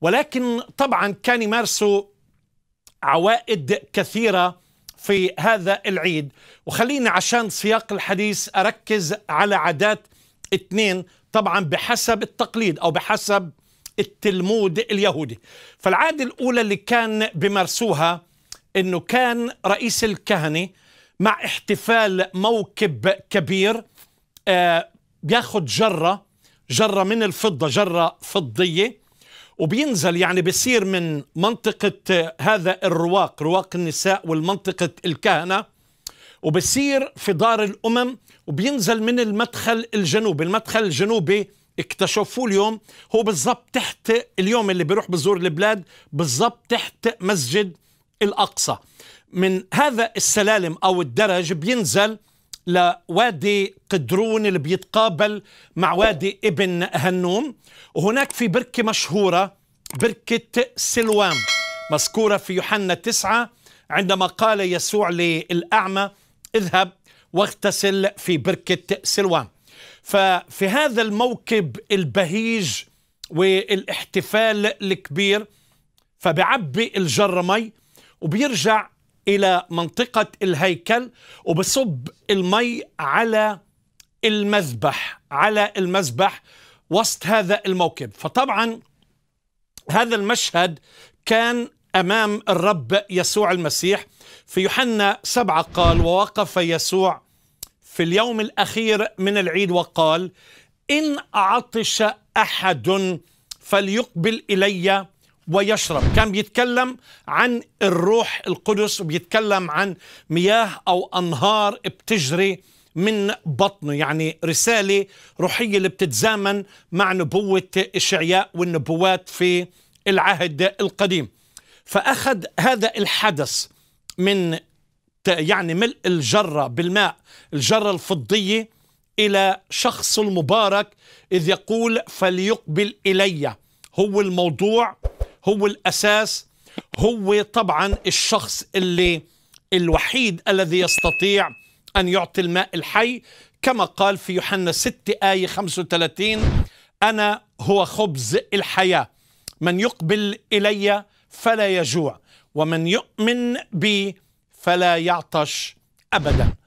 ولكن طبعا كان يمارسوا عوائد كثيره في هذا العيد وخليني عشان سياق الحديث اركز على عادات اثنين طبعا بحسب التقليد او بحسب التلمود اليهودي فالعاده الاولى اللي كان بمارسوها انه كان رئيس الكهنه مع احتفال موكب كبير آه بياخد جره جره من الفضه جره فضيه وبينزل يعني بيصير من منطقة هذا الرواق رواق النساء والمنطقة الكهنة وبصير في دار الأمم وبينزل من المدخل الجنوبي المدخل الجنوبي اكتشفوه اليوم هو بالضبط تحت اليوم اللي بيروح بزور البلاد بالضبط تحت مسجد الأقصى من هذا السلالم أو الدرج بينزل لوادي قدرون اللي بيتقابل مع وادي ابن هنوم وهناك في بركة مشهورة بركة سلوام مذكورة في يوحنا تسعة عندما قال يسوع للأعمى اذهب واغتسل في بركة سلوام ففي هذا الموكب البهيج والاحتفال الكبير فبعبي الجرة مي وبيرجع إلى منطقة الهيكل وبصب المي على المذبح على المذبح وسط هذا الموكب فطبعا هذا المشهد كان أمام الرب يسوع المسيح في يوحنا سبعة قال ووقف يسوع في اليوم الأخير من العيد وقال إن عطش أحد فليقبل إلي ويشرب كان بيتكلم عن الروح القدس وبيتكلم عن مياه أو أنهار بتجري من بطنه يعني رسالة روحية اللي بتتزامن مع نبوة الشعياء والنبوات في العهد القديم فأخذ هذا الحدث من يعني ملء الجرة بالماء الجرة الفضية إلى شخص المبارك إذ يقول فليقبل إلي هو الموضوع هو الأساس هو طبعا الشخص اللي الوحيد الذي يستطيع أن يعطي الماء الحي كما قال في يوحنا 6 آية 35 أنا هو خبز الحياة من يقبل إلي فلا يجوع ومن يؤمن بي فلا يعطش أبداً